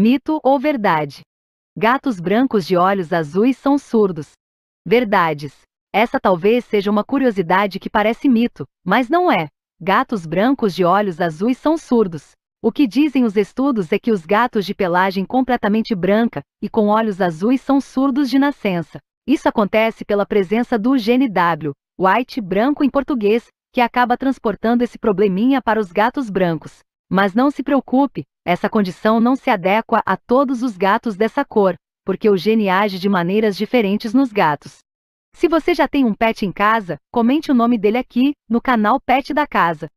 Mito ou verdade? Gatos brancos de olhos azuis são surdos. Verdades. Essa talvez seja uma curiosidade que parece mito, mas não é. Gatos brancos de olhos azuis são surdos. O que dizem os estudos é que os gatos de pelagem completamente branca e com olhos azuis são surdos de nascença. Isso acontece pela presença do gene W, white branco em português, que acaba transportando esse probleminha para os gatos brancos. Mas não se preocupe, essa condição não se adequa a todos os gatos dessa cor, porque o gene age de maneiras diferentes nos gatos. Se você já tem um pet em casa, comente o nome dele aqui, no canal Pet da Casa.